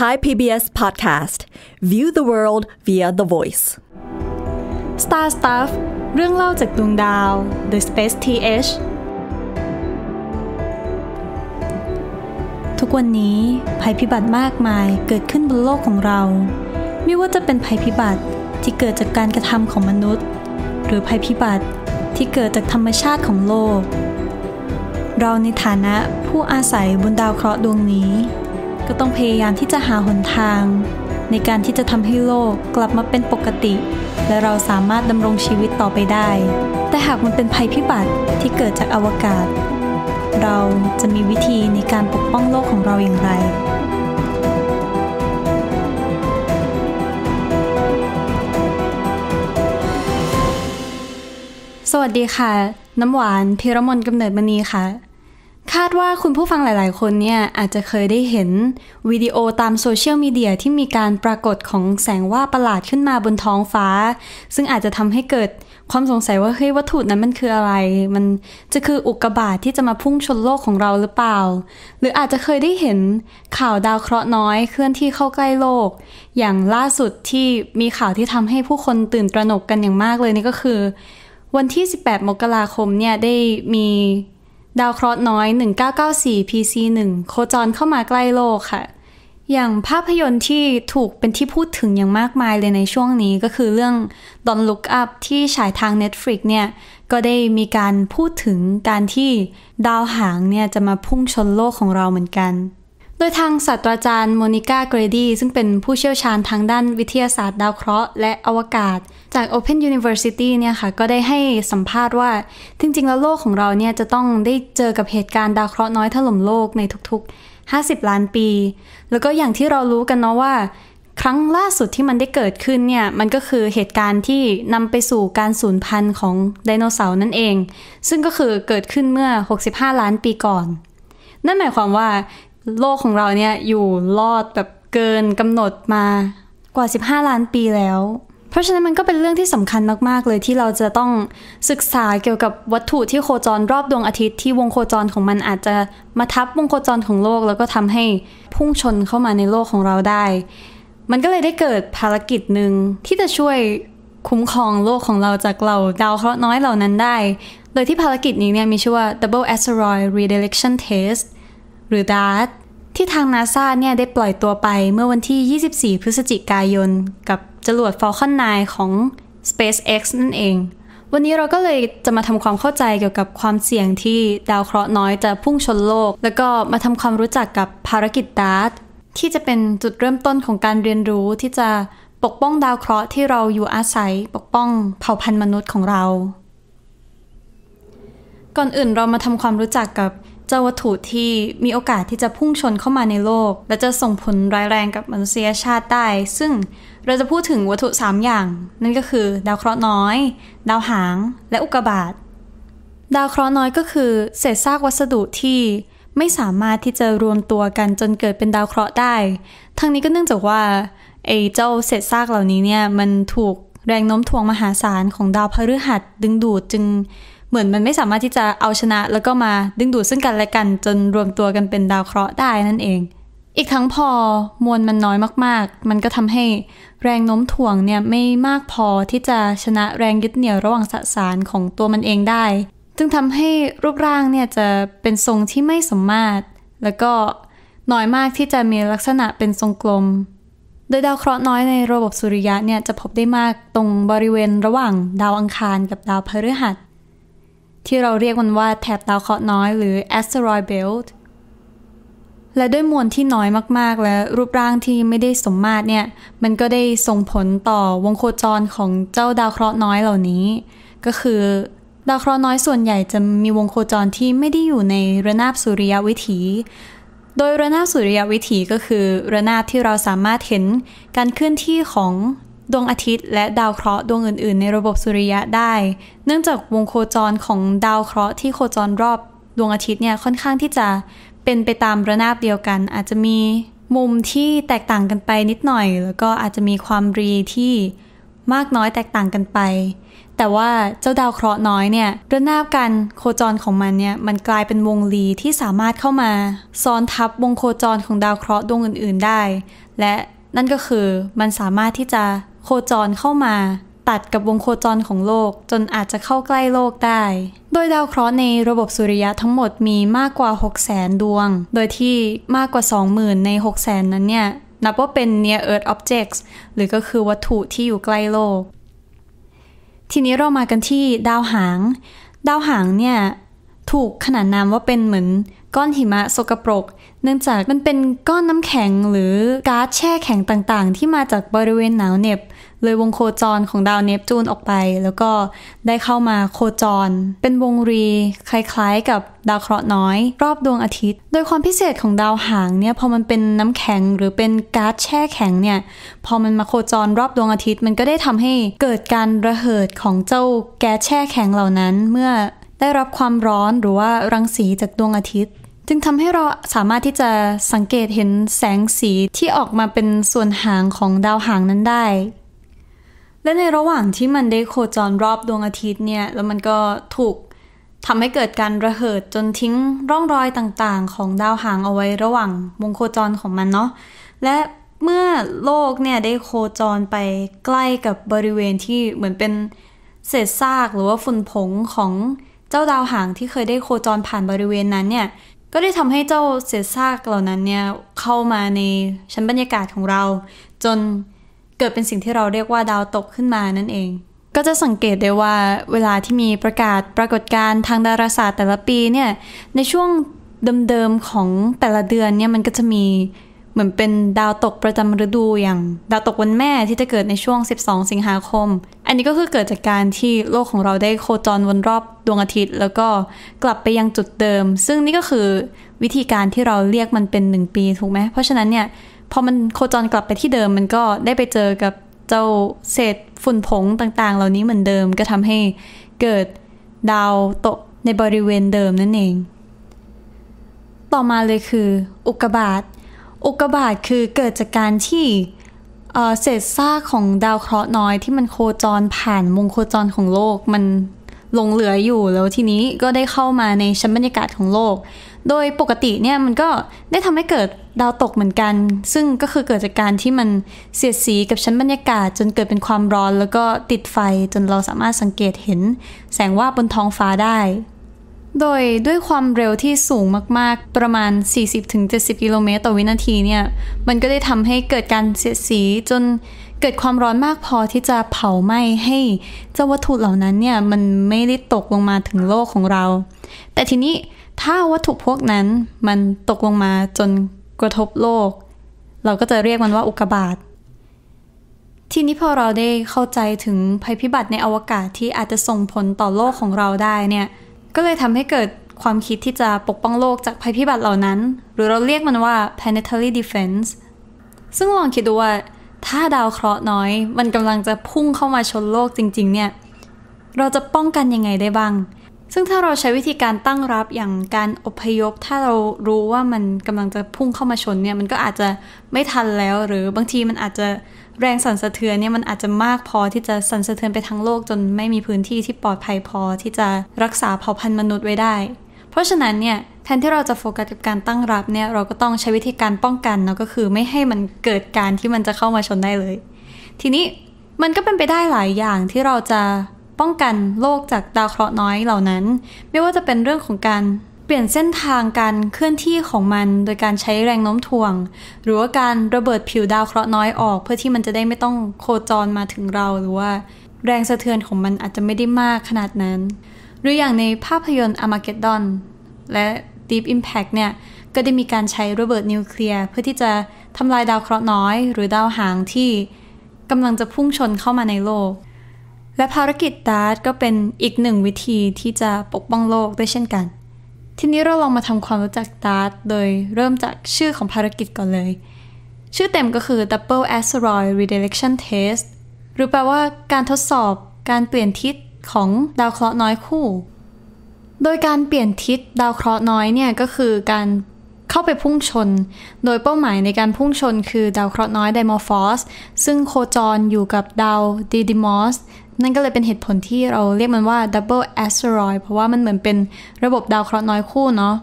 Thai PBS Podcast View the world via the voice Star Stuff เรื่องเล่าจากดวงดาว The Space TH ทุกวันนี้ภัยพิบัติมากมายเกิดขึ้นบนโลกของเรา ไม่ว่าจะเป็นภัยพิบัติที่เกิดจากการกระทำของมนุษย์ หรือภัยพิบัติที่เกิดจากธรรมชาติของโลก เราในฐานะผู้อาศัยบนดาวเคราะห์ดวงนี้ก็ต้องพยายามที่จะหาหนทาง ในการที่จะทำให้โลกกลับมาเป็นปกติ และเราสามารถดำรงชีวิตต่อไปได้ แต่หากมันเป็นภัยพิบัติที่เกิดจากอวกาศ เราจะมีวิธีในการปกป้องโลกของเราอย่างไร สวัสดีค่ะ น้ำหวานพิรมนกำเนิดมณีค่ะคาดว่าคุณผู้ฟังหลายๆ คนเนี่ย อาจจะเคยได้เห็นวิดีโอตามโซเชียลมีเดียที่มีการปรากฏของแสงว่าประหลาดขึ้นมาบนท้องฟ้า ซึ่งอาจจะทำให้เกิดความสงสัยว่า เฮ้ยวัตถุนั้นมันคืออะไร มันจะคืออุกกาบาตทที่จะมาพุ่งชนโลกของเราหรือเปล่า หรืออาจจะเคยได้เห็นข่าวดาวเคราะห์น้อยเคลื่อนที่เข้าใกล้โลก อย่างล่าสุดที่มีข่าวที่ทำให้ผู้คนตื่นตระหนกกันอย่างมากเลยนี่ก็คือ วันที่ 18 มกราคมเนี่ยได้มีดาวเคราะห์น้อย 1994 PC1 โคจรเข้ามาใกล้โลกค่ะ อย่างภาพยนตร์ที่ถูกเป็นที่พูดถึงอย่างมากมายเลยในช่วงนี้ก็คือเรื่อง Don't Look Up ที่ฉายทาง Netflix เนี่ย ก็ได้มีการพูดถึงการที่ดาวหางเนี่ยจะมาพุ่งชนโลกของเราเหมือนกันยทางศาสตราจารย์โมนิก้าเกรดีซึ่งเป็นผู้เชี่ยวชาญทางด้านวิทยาศาสตร์ดาวเคราะห์และอวกาศ จาก Open University เนี่ยค่ะก็ได้ให้สัมภาษณ์ว่าจริงๆแล้วโลกของเราเนี่ยจะต้องได้เจอกับเหตุการณ์ดาวเคราะห์น้อยถล่มโลกในทุกๆ 50 ล้านปี แล้วก็อย่างที่เรารู้กันเนาะว่า ครั้งล่าสุดที่มันได้เกิดขึ้นเนี่ย มันก็คือเหตุการณ์ที่นำไปสู่การสูญพันธุ์ของไดโนเสาร์นั่นเอง ซึ่งก็คือเกิดขึ้นเมื่อ 65 ล้านปีก่อนนั่นหมายความว่าโลกของเราเนี่ยอยู่รอดแบบเกินกำหนดมากว่า 15 ล้านปีแล้ว เพราะฉะนั้นมันก็เป็นเรื่องที่สำคัญมากๆ เลยที่เราจะต้องศึกษาเกี่ยวกับวัตถุที่โคจรรอบดวงอาทิตย์ที่วงโคจรของมันอาจจะมาทับวงโคจรของโลก แล้วก็ทำให้พุ่งชนเข้ามาในโลกของเราได้ มันก็เลยได้เกิดภารกิจหนึ่ง ที่จะช่วยคุ้มครองโลกของเราจากเหล่าดาวเคราะห์น้อยเหล่านั้นได้ โดยที่ภารกิจนี้เนี่ยมีชื่อว่า Double Asteroid Redirection Test หรือ DART ที่ทางนาซาเนี่ยได้ปล่อยตัวไปเมื่อวันที่ 24 พฤศจิกายน กับจรวด Falcon 9 ของ SpaceX นั่นเอง วันนี้เราก็เลยจะมาทำความเข้าใจเกี่ยวกับความเสี่ยงที่ดาวเคราะห์น้อยจะพุ่งชนโลก แล้วก็มาทำความรู้จักกับภารกิจดาร์ทที่จะเป็นจุดเริ่มต้นของการเรียนรู้ที่จะปกป้องดาวเคราะห์ที่เราอยู่อาศัย ปกป้องเผ่าพันธุ์มนุษย์ของเรา ก่อนอื่นเรามาทำความรู้จักกับเจ้าวัตถุที่มีโอกาสที่จะพุ่งชนเข้ามาในโลก และจะส่งผลร้ายแรงกับมนุษยชาติได้ซึ่งเราจะพูดถึงวัตถุ 3 อย่าง นั่นก็คือดาวเคราะห์น้อย ดาวหางและอุกกาบาตดาวเคราะห์น้อยก็คือเศษซากวัสดุที่ไม่สามารถที่จะรวมตัวกันจนเกิดเป็นดาวเคราะห์ได้ทั้งนี้ก็เนื่องจากว่าไอ้เจ้าเศษซากเหล่านี้เนี่ยมันถูกแรงโน้มถ่วงมหาศาลของดาวพฤหัสดึงดูดจึงเหมือนมันไม่สามารถที่จะเอาชนะแล้วก็มาดึงดูดซึ่งกันและกัน จนรวมตัวกันเป็นดาวเคราะห์ได้นั่นเอง อีกทั้งพอมวลมันน้อยมากๆ มันก็ทำให้แรงโน้มถ่วงเนี่ยไม่มากพอที่จะชนะแรงยึดเหนี่ยวระหว่างสสารของตัวมันเองได้จึงทำให้รูปร่างเนี่ยจะเป็นทรงที่ไม่สมมาตร แล้วก็น้อยมากที่จะมีลักษณะเป็นทรงกลม โดยดาวเคราะห์น้อยในระบบสุริยะเนี่ยจะพบได้มากตรงบริเวณระหว่างดาวอังคารกับดาวพฤหัสที่เราเรียกมันว่าแถบดาวเคราะห์น้อยหรือ asteroid belt และด้วยมวลที่น้อยมากๆ และรูปร่างที่ไม่ได้สมมาตรเนี่ยมันก็ได้ส่งผลต่อวงโคจรของเจ้าดาวเคราะห์น้อยเหล่านี้ ก็คือ ดาวเคราะห์น้อยส่วนใหญ่จะมีวงโคจรที่ไม่ได้อยู่ในระนาบสุริยวิถี โดยระนาบสุริยวิถีก็คือ ระนาบที่เราสามารถเห็นการเคลื่อนที่ของดวงอาทิตย์และดาวเคราะห์ดวงอื่นๆ ในระบบสุริยะได้ เนื่องจากวงโคจรของดาวเคราะห์ที่โคจรรอบ ดวงอาทิตย์เนี่ยค่อนข้างที่จะเป็นไปตามระนาบเดียวกัน อาจจะมีมุมที่แตกต่างกันไปนิดหน่อย แล้วก็อาจจะมีความรีที่มากน้อยแตกต่างกันไป แต่ว่าเจ้าดาวเคราะห์น้อยเนี่ยระนาบการโคจรของมันเนี่ยมันกลายเป็นวงรีที่สามารถเข้ามา ซ้อนทับวงโคจรของดาวเคราะห์ดวงอื่น ๆ ได้ และนั่นก็คือมันสามารถที่จะโคจรเข้ามาตัดกับวงโคจรของโลกจนอาจจะเข้าใกล้โลกได้ โดยดาวเคราะห์ในระบบสุริยะทั้งหมดมีมากกว่า 6 0แสนดวง โดยที่มากกว่า 20,000 ใน 6 0แสนนั้นเนี่ย นับว่าเป็น near earth objects หรือก็คือวัตถุที่อยู่ใกล้โลก ทีนี้เรามากันที่ดาวหาง ดาวหางเนี่ยถูกขนานนามว่าเป็นเหมือน ก้อนหิมะสกปรกเนื่องจากมันเป็นก้อนน้ำแข็งหรือก๊าซแช่แข็งต่างๆ ที่มาจากบริเวณหนาวเหน็บเลยวงโคจรของดาวเนปจูนออกไป แล้วก็ได้เข้ามาโคจร เป็นวงรี คล้าย ๆ กับดาวเคราะห์น้อย รอบดวงอาทิตย์ โดยความพิเศษของดาวหางเนี่ยพอมันเป็นน้ำแข็งหรือเป็นก๊าซแช่แข็งเนี่ยพอมันมาโคจรรอบดวงอาทิตย์ มันก็ได้ทำให้เกิดการระเหิดของเจ้าแก๊สแช่แข็งเหล่านั้น เมื่อได้รับความร้อนหรือว่ารังสีจากดวงอาทิตย์จึงทำให้เราสามารถที่จะสังเกตเห็นแสงสีที่ออกมาเป็นส่วนหางของดาวหางนั้นได้ และในระหว่างที่มันได้โคจรรอบดวงอาทิตย์เนี่ยแล้วมันก็ถูกทำให้เกิดการระเหิดจนทิ้งร่องรอยต่างๆ ของดาวหางเอาไว้ระหว่างวงโคจรของมันเนาะ และเมื่อโลกเนี่ยได้โคจรไปใกล้กับบริเวณที่เหมือนเป็นเศษซากหรือว่าฝุ่นผงของเจ้าดาวหางที่เคยได้โคจรผ่านบริเวณนั้นเนี่ยก็ได้ทำให้เจ้าเศษซากเหล่านั้นเนี่ย เข้ามาในชั้นบรรยากาศของเรา จนเกิดเป็นสิ่งที่เราเรียกว่าดาวตกขึ้นมานั่นเอง ก็จะสังเกตได้ว่าเวลาที่มีประกาศปรากฏการณ์ทางดาราศาสตร์แต่ละปีเนี่ย ในช่วงเดิมๆ ของแต่ละเดือนเนี่ย มันก็จะมีเหมือนเป็นดาวตกประจำฤดูอย่างดาวตกวันแม่ที่จะเกิดในช่วง 12 สิงหาคม อันนี้ก็คือเกิดจากการที่โลกของเราได้โคจรวนรอบดวงอาทิตย์ แล้วก็กลับไปยังจุดเดิม ซึ่งนี่ก็คือวิธีการที่เราเรียกมันเป็น 1 ปีถูกไหมเพราะฉะนั้นเนี่ย พอมันโคจรกลับไปที่เดิมมันก็ได้ไปเจอกับเจ้าเศษฝุ่นผงต่างๆ เหล่านี้เหมือนเดิมก็ทำให้เกิดดาวตกในบริเวณเดิมนั่นเอง ต่อมาเลยคืออุกกาบาตอุกกาบาตคือเกิดจากการที่เศษซากของดาวเคราะห์น้อยที่มันโคจรผ่านวงโคจรของโลกมันหลงเหลืออยู่แล้วทีนี้ก็ได้เข้ามาในชั้นบรรยากาศของโลก โดยปกติเนี่ยมันก็ได้ทำให้เกิดดาวตกเหมือนกัน ซึ่งก็คือเกิดจากการที่มันเสียดสีกับชั้นบรรยากาศ จนเกิดเป็นความร้อนแล้วก็ติดไฟจนเราสามารถสังเกตเห็น แสงว่าบนท้องฟ้าได้โดยด้วยความเร็วที่สูงมากๆ ประมาณ 40-70กิโลเมตร ต่อวินาทีเนี่ย มันก็ได้ทำให้เกิดการเสียดสีจนเกิดความร้อนมากพอที่จะเผาไหม้ให้เจ้าวัตถุเหล่านั้นเนี่ย มันไม่ได้ตกลงมาถึงโลกของเรา แต่ทีนี้ถ้าวัตถุพวกนั้นมันตกลงมาจนกระทบโลก เราก็จะเรียกมันว่าอุกกาบาต ทีนี้พอเราได้เข้าใจถึงภัยพิบัติในอวกาศที่อาจจะส่งผลต่อโลกของเราได้เนี่ยก็เลยทำให้เกิดความคิดที่จะปกป้องโลกจากภัยพิบัติเหล่านั้น หรือเราเรียกมันว่า planetary defense ซึ่งลองคิดดูว่าถ้าดาวเคราะห์น้อยมันกำลังจะพุ่งเข้ามาชนโลกจริงๆเนี่ยเราจะป้องกันยังไงได้บ้าง ซึ่งถ้าเราใช้วิธีการตั้งรับอย่างการอพยพ ถ้าเรารู้ว่ามันกำลังจะพุ่งเข้ามาชนเนี่ยมันก็อาจจะไม่ทันแล้ว หรือบางทีมันอาจจะแรงสั่นสะเทือนเนี่ยมัน อาจจะมากพอที่ จะ สั่นสะเทือนไปทั้งโลกจนไม่มีพื้น ที่ ที่ปลอดภัยพอที่จะรักษาเผ่าพันธุ์มนุษย์ไว้ได้ เพราะฉะนั้นเนี่ยแทนที่เราจะโฟกัสกับ การตั้งรับ เนี่ย เราก็ต้องใช้วิธีการป้องกันเนาะก็คือไม่ให้มันเกิดการที่มันจะเข้ามาชนได้เลย ทีนี้มันก็เป็นไปได้หลายอย่างที่เราจะป้องกันโรคจากดาวเคราะห์น้อยเหล่านั้น ไม่ว่าจะเป็นเรื่องของการเปลี่ยนเส้นทางการเคลื่อนที่ของมัน โดยการใช้แรงโน้มถ่วง หรือว่าการระเบิดผิวดาวเคราะห์น้อยออก เพื่อที่มันจะได้ไม่ต้องโคจรมาถึงเราหรือว่าแรงสะเทือนของมันอาจจะไม่ได้มากขนาดนั้นหรืออย่างในภาพยนตร์ Armageddon และ Deep Impact เนี่ยก็ได้มีการใช้ระเบิดนิวเคลียร์เพื่อที่จะทำลายดาวเคราะห์น้อย หรือดาวหางที่กำลังจะพุ่งชนเข้ามาในโลก และภารกิจดาร์ก็เป็นอีกหนึ่งวิธีที่จะปกป้องโลกด้วยเช่นกันทีนี้เราลองมาทำความรู้จัการ์ t โดยเริ่มจากชื่อของภารกิจก่อนเลย ชื่อเต็มก็คือ Double Asteroid Redirection Test หรือแปลว่าการทดสอบการเปลี่ยนทิศของดาวเคราะห์น้อยคู่ โดยการเปลี่ยนทิศดาวเคราะห์น้อยเนี่ยก็คือการเข้าไปพุ่งชน โดยเป้าหมายในการพุ่งชนคือดาวเคราะห์น้อยไดมอร์ฟอสซึ่งโคจรอยู่กับดาวดีดิมอสนั่นก็เลยเป็นเหตุผลที่เราเรียกมันว่า double asteroid เพราะว่ามันเหมือนเป็นระบบดาวเคราะห์น้อยคู่เนาะ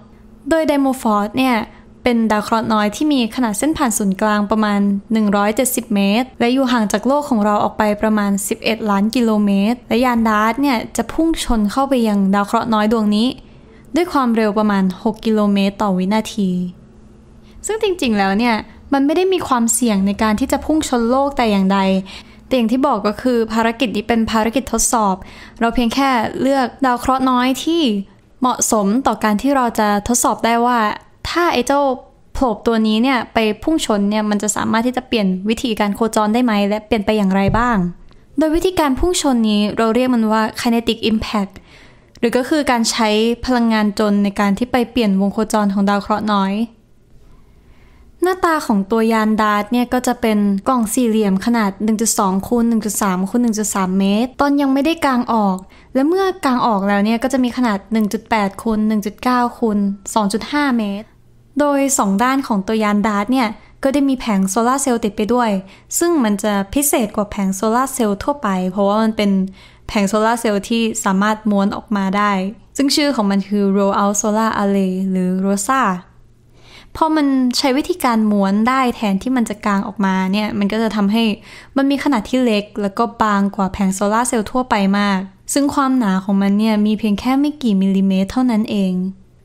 โดยไดโมฟอสเนี่ย เป็นดาวเคราะห์น้อยที่มีขนาดเส้นผ่านศูนย์กลางประมาณ 170 เมตร และอยู่ห่างจากโลกของเราออกไปประมาณ 11 ล้านกิโลเมตร และยานดาร์ตเนี่ย จะพุ่งชนเข้าไปยังดาวเคราะห์น้อยดวงนี้ ด้วยความเร็วประมาณ 6 กิโลเมตร ต่อวินาที ซึ่งจริงๆแล้วเนี่ยมันไม่ได้มีความเสี่ยงในการที่จะพุ่งชนโลกแต่อย่างใดแต่อย่างที่บอกก็คือภารกิจนี้เป็นภารกิจทดสอบ เราเพียงแค่เลือกดาวเคราะห์น้อยที่ เหมาะสมต่อการที่เราจะทดสอบได้ว่า ถ้าไอ้เจ้าโผล่ตัวนี้เนี่ยไปพุ่งชนเนี่ยมันจะสามารถที่จะเปลี่ยนวิธีการโคจรได้ไหมและเปลี่ยนไปอย่างไรบ้าง โดยวิธีการพุ่งชนนี้เราเรียกมันว่า kinetic impact หรือก็คือการใช้พลังงานจนในการที่ไปเปลี่ยนวงโคจรของดาวเคราะห์น้อยหน้าตาของตัวยานดาร์ตเนี่ยก็จะเป็นกล่องสี่เหลี่ยมขนาด 1.2คูณ1.3คูณ1.3 เมตร ตอนยังไม่ได้กางออก และเมื่อกางออกแล้วเนี่ยก็จะมีขนาด 1.8คูณ1.9 คูณ 2.5 เมตร โดย 2 ด้านของตัวยานดาร์ตเนี่ย ก็ได้มีแผงโซลาเซลล์ติดไปด้วย ซึ่งมันจะพิเศษกว่าแผงโซลาเซลล์ทั่วไป เพราะว่ามันเป็นแผงโซลาเซลล์ที่สามารถม้วนออกมาได้ซึ่งชื่อของมันคือ roll out solar array หรือ ROSA พอมันใช้วิธีการม้วนได้แทนที่มันจะกางออกมาเนี่ยมันก็จะทำให้มันมีขนาดที่เล็กแล้วก็บางกว่าแผงโซลาเซลล์ทั่วไปมาก ซึ่งความหนาของมันเนี่ยมีเพียงแค่ไม่กี่มิลลิเมตรเท่านั้นเอง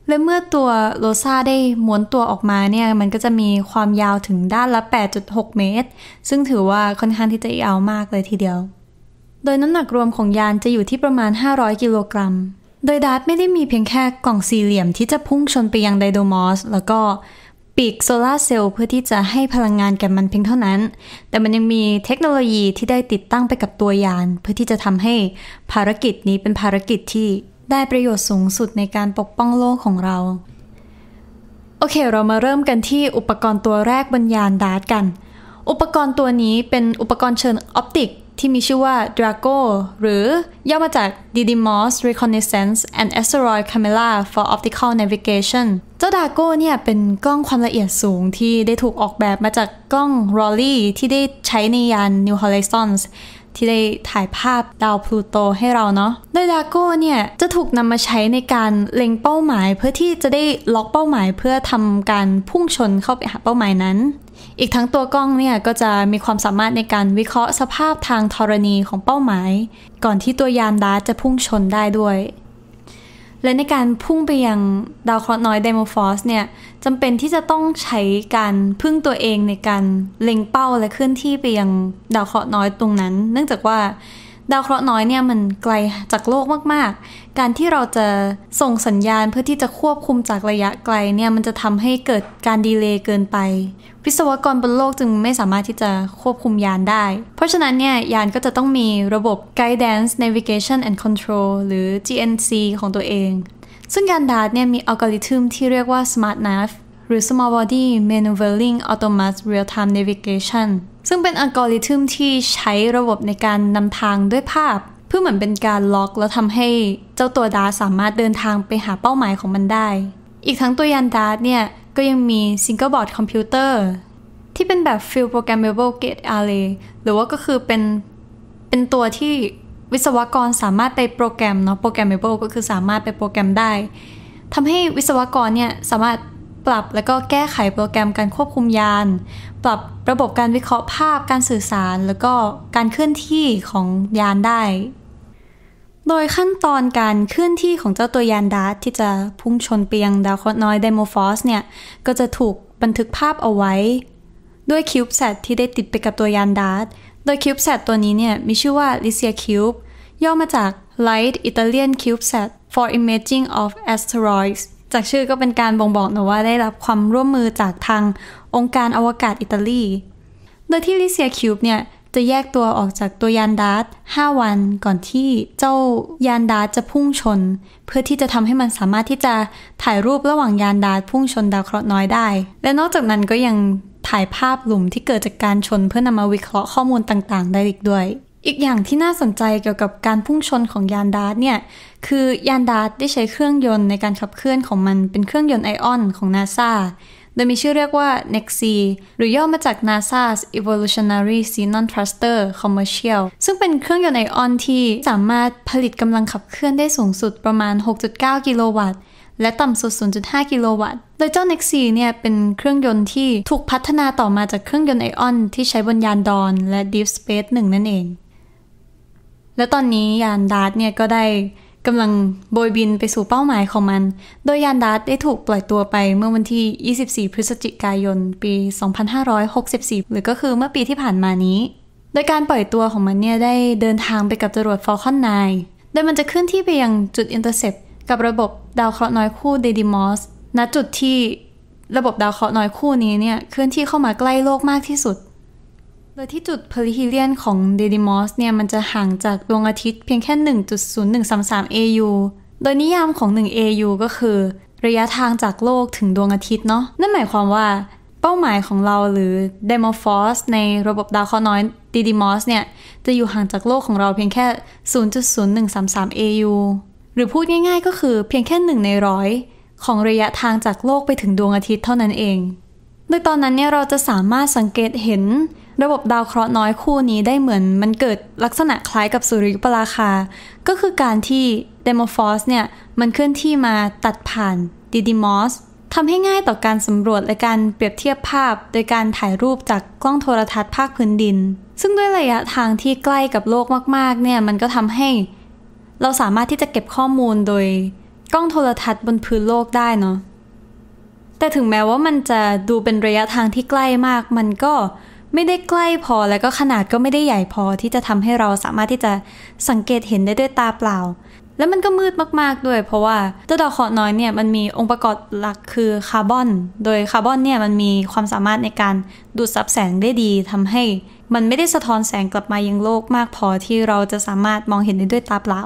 และเมื่อตัวโลซาได้ม้วนตัวออกมาเนี่ยมันก็จะมีความยาวถึงด้านละ 8.6 เมตร ซึ่งถือว่าค่อนข้างที่จะยาวมากเลยทีเดียว โดยน้ำหนักรวมของยานจะอยู่ที่ประมาณ 500 กิโลกรัมโดยดาร์ตไม่ได้มีเพียงแค่กล่องสี่เหลี่ยมที่จะพุ่งชนไปยังไดโดมอสแล้วก็ปีกโซลาเซลล์เพื่อที่จะให้พลังงานแก่มันเพียงเท่านั้น แต่มันยังมีเทคโนโลยีที่ได้ติดตั้งไปกับตัวยาน เพื่อที่จะทำให้ภารกิจนี้เป็นภารกิจที่ได้ประโยชน์สูงสุดในการปกป้องโลกของเรา โอเคเรามาเริ่มกันที่อุปกรณ์ตัวแรกบนยานดาร์ตกัน อุปกรณ์ตัวนี้เป็นอุปกรณ์เชิงออปติกที่มีชื่อว่า d r a c o หรือย่อมาจาก Didymos Reconnaissance and Asteroid Camera for Optical Navigation เจ้า Draco เนี่ยเป็นกล้องความละเอียดสูงที่ได้ถูกออกแบบมาจากกล้อง Rolly ที่ได้ใช้ในยาน New Horizons ที่ได้ถ่ายภาพดาวพลูโตให้เราเนาะ โดยดาโก้เนี่ยจะถูกนำมาใช้ในการเล็งเป้าหมายเพื่อที่จะได้ล็อกเป้าหมายเพื่อทำการพุ่งชนเข้าไปหาเป้าหมายนั้นอีกทั้งตัวกล้อง เนี่ย ก็จะมีความสามารถในการวิเคราะห์สภาพทางธรณีของเป้าหมาย ก่อนที่ตัวยานดาร์จะพุ่งชนได้ด้วย และในการพุ่งไปยังดาวเคราะห์น้อยเดโมฟอสเนี่ยจำเป็นที่จะต้องใช้การ พึ่งตัวเองในการเล็งเป้าและเคลื่อนที่ไปยังดาวเคราะห์น้อยตรงนั้น เนื่องจากว่าดาวเคราะห์น้อยเนี่ยมันไกลจากโลกมาก ๆ การที่เราจะส่งสัญญาณเพื่อที่จะควบคุมจากระยะไกลเนี่ย มันจะทำให้เกิดการดีเลย์เกินไป วิศวกรบนโลกจึงไม่สามารถที่จะควบคุมยานได้ เพราะฉะนั้นเนี่ยยานก็จะต้องมีระบบ Guidance Navigation and Control หรือ GNC ของตัวเอง ซึ่งยานดาร์เนี่ยมีอัลกอริทึมที่เรียกว่า Smart Nav หรือ Small Body Maneuvering Autonomous Real-Time Navigation ซึ่งเป็นอัลกอริทึมที่ใช้ระบบในการนำทางด้วยภาพ เพื่อเหมือนเป็นการล็อกแล้วทำให้เจ้าตัวดาสามารถเดินทางไปหาเป้าหมายของมันได้ อีกทั้งตัวยานดาเนี่ย ก็ยังมีซิงเกิลบอร์ดคอมพิวเตอร์ที่เป็นแบบฟิลโปรแกรมเบ m a b l e Gate a r r หรือว่าก็คือเป็น เป็นตัวที่วิศวกรสามารถไปโปรแกรมเนาะปรแกรมเ m a b l e ก็คือสามารถไปโปรแกรมได้ทำให้วิศวกรเนี่ยสามารถปรับและก็แก้ไขโปรแกรมการควบคุมยาน ปรับระบบการวิเคราะห์ภาพการสื่อสาร แล้วก็การเคลื่อนที่ของยานได้ โดยขั้นตอนการเคลื่อนที่ของเจ้าตัวยานดาร์ทที่จะพุ่งชนเปียงดาวเคราะห์น้อยไดโมฟอสเนี่ย ก็จะถูกบันทึกภาพเอาไว้ ด้วยคิวบ์แซที่ได้ติดไปกับตัวยานดาร์ทโดยคิวบ์แซตัวนี้เนี่ยมีชื่อว่าลิเซียคิวบ์ ย่อมาจาก Light Italian c u b e s e t for Imaging of Asteroids จากชื่อก็เป็นการบ่งบอกนะว่าได้รับความร่วมมือจากทางองค์การอวกาศอิตาลี โดยที่ลิเซียคิวบเนี่ยจะแยกตัวออกจากตัวยานดาร์ต5วันก่อนที่เจ้ายานดาร์ตจะพุ่งชน เพื่อที่จะทำให้มันสามารถที่จะถ่ายรูประหว่างยานดาร์ตพุ่งชนดาวเคราะห์น้อยได้ และนอกจากนั้นก็ยังถ่ายภาพหลุมที่เกิดจากการชนเพื่อนำมาวิเคราะห์ข้อมูลต่าง ๆ ได้อีกด้วยอีกอย่างที่น่าสนใจเกี่ยวกับการพุ่งชนของยานดาร์ตเนี่ย คือยานดาร์ตได้ใช้เครื่องยนต์ในการขับเคลื่อนของมันเป็นเครื่องยนต์ไอออนของนาซาโดยมีชื่อเรียกว่า NEXC หรือย่อมาจาก NASA's Evolutionary Xenon Thruster Commercial ซึ่งเป็นเครื่องยนต์ไอออนที่สามารถผลิตกำลังขับเคลื่อนได้สูงสุดประมาณ 6.9 กิโลวัตต์ และต่ำสุด 0.5 กิโลวัตต์ โดยเจ้า NEXC เนี่ยเป็นเครื่องยนต์ที่ถูกพัฒนาต่อมาจากเครื่องยนต์ไอออน ที่ใช้บนยานดอน และ Deep Space 1 นั่นเองและตอนนี้ยานดาร์ตเนี่ยก็ได้กำลังโบยบินไปสู่เป้าหมายของมัน โดยยานดาร์ตได้ถูกปล่อยตัวไปเมื่อวันที่ 24 พฤศจิกายน ปี 2564 หรือก็คือเมื่อปีที่ผ่านมานี้ โดยการปล่อยตัวของมันเนี่ยได้เดินทางไปกับจรวด Falcon 9โดยมันจะขึ้นที่ไปยังจุด Intercept กับระบบดาวเคราะห์น้อยคู่เดดิมอสณจุดที่ระบบดาวเคราะห์น้อยคู่นี้เนี่ยเคลื่อนที่เข้ามาใกล้โลกมากที่สุดโดยที่จุดเพลิฮิเลียนของเดดิมอสเนี่ยมันจะห่างจากดวงอาทิตย์เพียงแค่ 1.0133 AU โดยนิยามของ 1 AU ก็คือ ระยะทางจากโลกถึงดวงอาทิตย์เนาะ นั่นหมายความว่า เป้าหมายของเราหรือเดมมฟอสในระบบดาวเคราะห์น้อยดดิมอสเนี่ยจะอยู่ห่างจากโลกของเราเพียงแค่ 0.0133 AU หรือพูดง่ายๆก็คือเพียงแค่ 1 ในร้อยของระยะทางจากโลกไปถึงดวงอาทิตย์เท่านั้นเอง โดยตอนนั้นเนี่ยเราจะสามารถสังเกตเห็นระบบดาวเคราะห์น้อยคู่นี้ได้เหมือนมันเกิดลักษณะคล้ายกับสุริยุปราคา ก็คือการที่เดโมฟอสเนี่ยมันเคลื่อนที่มาตัดผ่านดิดิมอสทำให้ง่ายต่อการสำรวจและการเปรียบเทียบภาพ โดยการถ่ายรูปจากกล้องโทรทัศน์ภาคพื้นดิน ซึ่งด้วยระยะทางที่ใกล้กับโลกมาก ๆ เนี่ยมันก็ทำให้ เราสามารถที่จะเก็บข้อมูลโดยกล้องโทรทัศน์บนพื้นโลกได้เนาะแต่ถึงแม้ว่ามันจะดูเป็นระยะทางที่ใกล้มากมันก็ไม่ได้ใกล้พอแล้วก็ขนาดก็ไม่ได้ใหญ่พอที่จะทำให้เราสามารถที่จะสังเกตเห็นได้ด้วยตาเปล่า แล้วมันก็มืดมาก ๆ ด้วยเพราะว่าเจ้าดอกขอน้อยเนี่ยมันมีองค์ประกอบหลักคือคาร์บอน โดยคาร์บอนเนี่ยมันมีความสามารถในการดูดซับแสงได้ดีทำให้ มันไม่ได้สะท้อนแสงกลับมายังโลกมากพอที่เราจะสามารถมองเห็นได้ด้วยตาเปล่า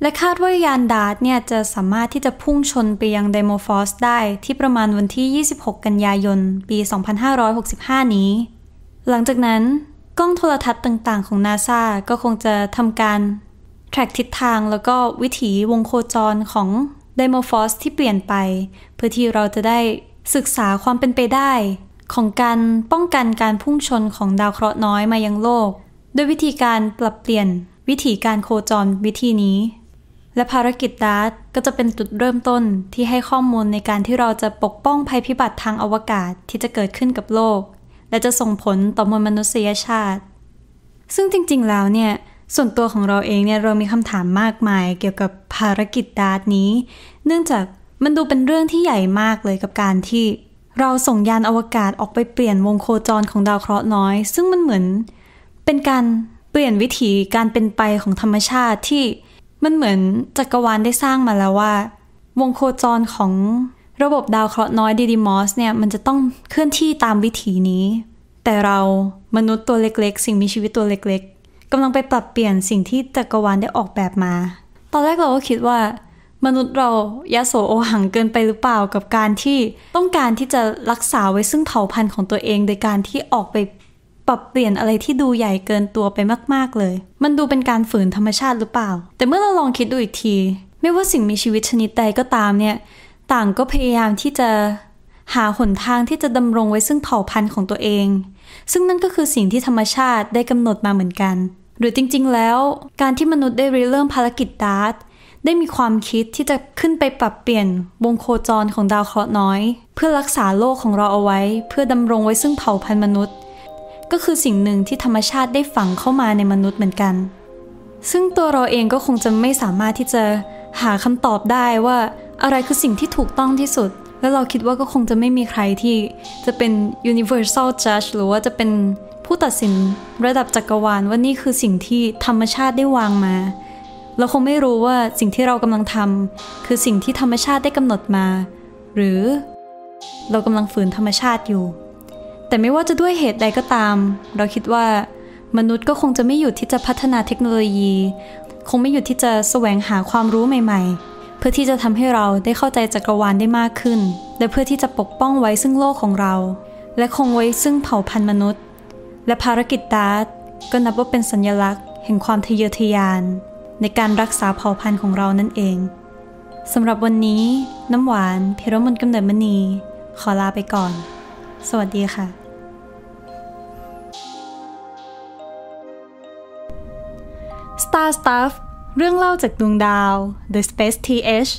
และคาดว่ายานดาร์ตเนี่ยจะสามารถที่จะพุ่งชนไปยังไดโมฟอสได้ ที่ประมาณวันที่ 26 กันยายน ปี 2565 นี้หลังจากนั้น กล้องโทรทัศน์ต่างๆ ของนาซาก็คงจะทำการ แทร็กทิศทางแล้วก็วิถีวงโคจรของไดโมฟอสที่เปลี่ยนไป เพื่อที่เราจะได้ศึกษาความเป็นไปได้ ของการป้องกันการพุ่งชนของดาวเคราะห์น้อยมายังโลก ด้วยวิธีการปรับเปลี่ยนวิถีการโคจรวิธีนี้ และภารกิจดาร์ตก็จะเป็นจุดเริ่มต้นที่ให้ข้อมูลในการที่เราจะปกป้องภัยพิบัติทางอวกาศที่จะเกิดขึ้นกับโลกและจะส่งผลต่อมวลมนุษยชาติ ซึ่งจริงๆแล้วเนี่ยส่วนตัวของเราเองเนี่ยเรามีคำถามมากมาย เกี่ยวกับภารกิจดาร์ดนี้ เนื่องจากมันดูเป็นเรื่องที่ใหญ่มากเลยกับการที่ เราส่งยานอวกาศออกไปเปลี่ยนวงโคจรของดาวเคราะห์น้อย ซึ่งมันเหมือน เป็นการเปลี่ยนวิถีการเป็นไปของธรรมชาติที่มันเหมือนจักรวาลได้สร้างมาแล้วว่า วงโคจรของระบบดาวเคราะห์น้อยดีดิมอสเนี่ย มันจะต้องเคลื่อนที่ตามวิถีนี้ แต่เรามนุษย์ตัวเล็กๆ สิ่งมีชีวิตตัวเล็กๆกำลังไปปรับเปลี่ยนสิ่งที่จักรวาลได้ออกแบบมา ตอนแรกเราก็คิดว่า มนุษย์เรายะโสโอหังเกินไปหรือเปล่า กับการที่ต้องการที่จะรักษาไว้ ซึ่งเผ่าพันธุ์ของตัวเองโดยการที่ออกไปปรับเปลี่ยนอะไรที่ดูใหญ่เกินตัวไปมากๆเลย มันดูเป็นการฝืนธรรมชาติหรือเปล่า แต่เมื่อเราลองคิดดูอีกที ไม่ว่าสิ่งมีชีวิตชนิดใดก็ตามเนี่ย่างก็พยายามที่จะหาหนทางที่จะดำรงไว้ซึ่งเผ่าพันธุ์ของตัวเอง ซึ่งนั่นก็คือสิ่งที่ธรรมชาติได้กำหนดมาเหมือนกันหรือจริงๆแล้ว การที่มนุษย์ได้เริ่มภารกิจดาร์ตได้มีความคิดที่จะขึ้นไปปรับเปลี่ยนวงโคจรของดาวเคราะห์น้อย เพื่อรักษาโลกของเราเอาไว้เพื่อดำรงไว้ซึ่งเผ่าพันธุ์มนุษย์ ก็คือสิ่งหนึ่งที่ธรรมชาติได้ฝังเข้ามาในมนุษย์เหมือนกัน ซึ่งตัวเราเองก็คงจะไม่สามารถที่จะหาคำตอบได้ว่าอะไรคือสิ่งที่ถูกต้องที่สุด แล้วเราคิดว่าก็คงจะไม่มีใครที่ จะเป็น universal judge หรือว่าจะเป็นผู้ตัดสินระดับจักรวาลว่านี่คือสิ่งที่ธรรมชาติได้วางมา เราคงไม่รู้ว่าสิ่งที่เรากำลังทำคือสิ่งที่ธรรมชาติได้กำหนดมา หรือ เรากำลังฝืนธรรมชาติอยู่ แต่ไม่ว่าจะด้วยเหตุใดก็ตาม เราคิดว่า มนุษย์ก็คงจะไม่หยุดที่จะพัฒนาเทคโนโลยี คงไม่หยุดที่จะแสวงหาความรู้ใหม่ ๆพื่อที่จะทำให้เราได้เข้าใจจักรวาลได้มากขึ้น และเพื่อที่จะปกป้องไว้ซึ่งโลกของเรา และคงไว้ซึ่งเผ่าพันธุ์มนุษย์ และภารกิจดาร์ตก็นับว่าเป็นสัญลักษณ์แห่งความทะเยอทะยาน ในการรักษาเผ่าพันธุ์ของเรานั่นเองสำหรับวันนี้น้ำหวานเพรมนกำเนิดมณี ขอลาไปก่อน สวัสดีค่ะ Star Stuff เรื่องเล่าจากดวงดาว The Space TH